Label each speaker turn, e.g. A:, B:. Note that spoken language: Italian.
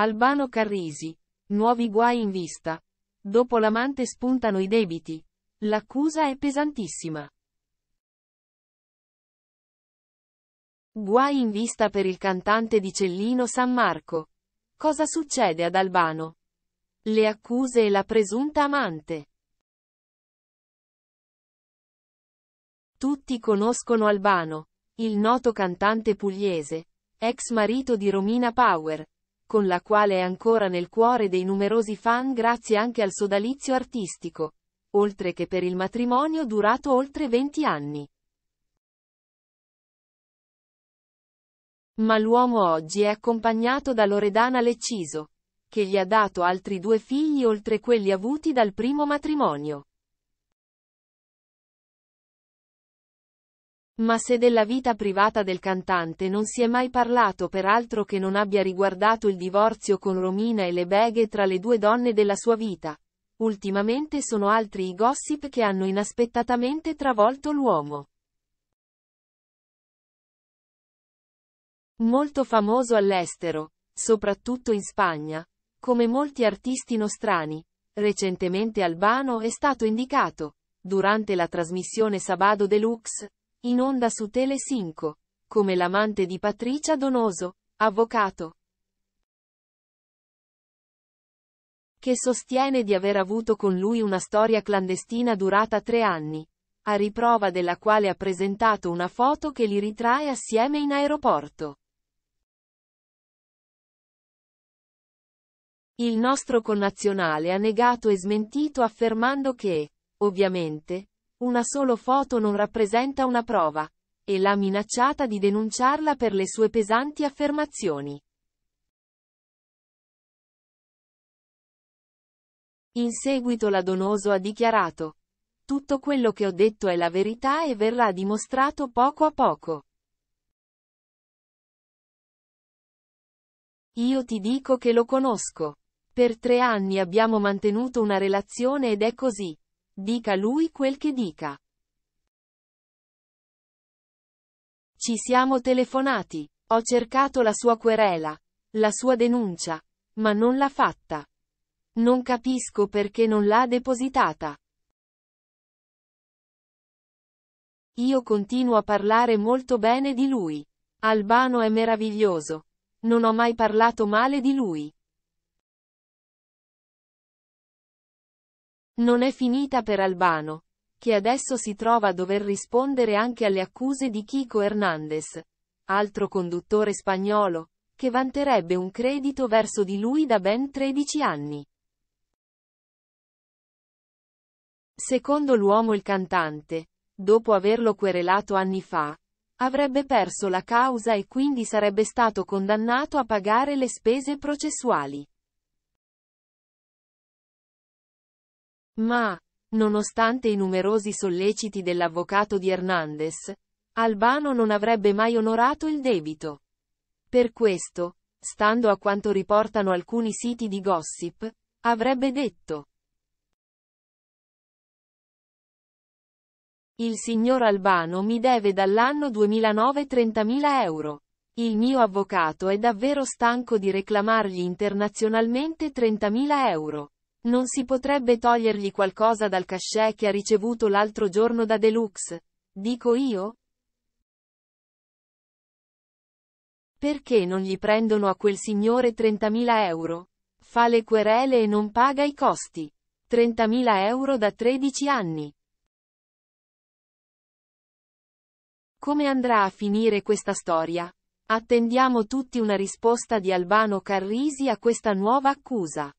A: Albano Carrisi. Nuovi guai in vista. Dopo l'amante spuntano i debiti. L'accusa è pesantissima. Guai in vista per il cantante di Cellino San Marco. Cosa succede ad Albano? Le accuse e la presunta amante. Tutti conoscono Albano, il noto cantante pugliese, ex marito di Romina Power, con la quale è ancora nel cuore dei numerosi fan grazie anche al sodalizio artistico, oltre che per il matrimonio durato oltre 20 anni. Ma l'uomo oggi è accompagnato da Loredana Lecciso, che gli ha dato altri due figli oltre quelli avuti dal primo matrimonio. Ma se della vita privata del cantante non si è mai parlato per altro che non abbia riguardato il divorzio con Romina e le beghe tra le due donne della sua vita. Ultimamente sono altri i gossip che hanno inaspettatamente travolto l'uomo. Molto famoso all'estero, soprattutto in Spagna, come molti artisti nostrani, recentemente Albano è stato indicato, durante la trasmissione Sabado Deluxe, in onda su Telecinco, come l'amante di Patricia Donoso, avvocato. che sostiene di aver avuto con lui una storia clandestina durata tre anni, a riprova della quale ha presentato una foto che li ritrae assieme in aeroporto. Il nostro connazionale ha negato e smentito affermando che, ovviamente, una solo foto non rappresenta una prova. E l'ha minacciata di denunciarla per le sue pesanti affermazioni. In seguito la Donoso ha dichiarato. Tutto quello che ho detto è la verità e verrà dimostrato poco a poco. Io ti dico che lo conosco. Per tre anni abbiamo mantenuto una relazione ed è così. Dica lui quel che dica. Ci siamo telefonati. Ho cercato la sua querela, la sua denuncia, ma non l'ha fatta. Non capisco perché non l'ha depositata. Io continuo a parlare molto bene di lui. Albano è meraviglioso. Non ho mai parlato male di lui. Non è finita per Albano, che adesso si trova a dover rispondere anche alle accuse di Kiko Hernandez, altro conduttore spagnolo, che vanterebbe un credito verso di lui da ben 13 anni. Secondo l'uomo il cantante, dopo averlo querelato anni fa, avrebbe perso la causa e quindi sarebbe stato condannato a pagare le spese processuali. Ma, nonostante i numerosi solleciti dell'avvocato di Hernandez, Albano non avrebbe mai onorato il debito. Per questo, stando a quanto riportano alcuni siti di gossip, avrebbe detto. Il signor Albano mi deve dall'anno 2009 30.000 euro. Il mio avvocato è davvero stanco di reclamargli internazionalmente 30.000 euro. Non si potrebbe togliergli qualcosa dal cachè che ha ricevuto l'altro giorno da Deluxe? Dico io? Perché non gli prendono a quel signore 30.000 euro? Fa le querele e non paga i costi. 30.000 euro da 13 anni. Come andrà a finire questa storia? Attendiamo tutti una risposta di Albano Carrisi a questa nuova accusa.